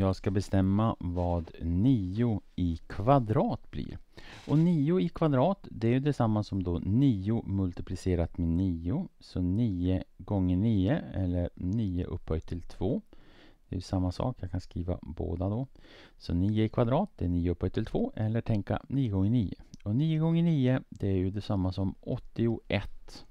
jag ska bestämma vad 9 i kvadrat blir. Och 9 i kvadrat det är ju detsamma som då 9 multiplicerat med 9. Så 9 gånger 9 eller 9 upphöjt till 2. Det är samma sak, jag kan skriva båda då. Så 9 i kvadrat det är 9 upphöjt till 2 eller tänka 9 gånger 9. Och 9 gånger 9 det är ju detsamma som 81.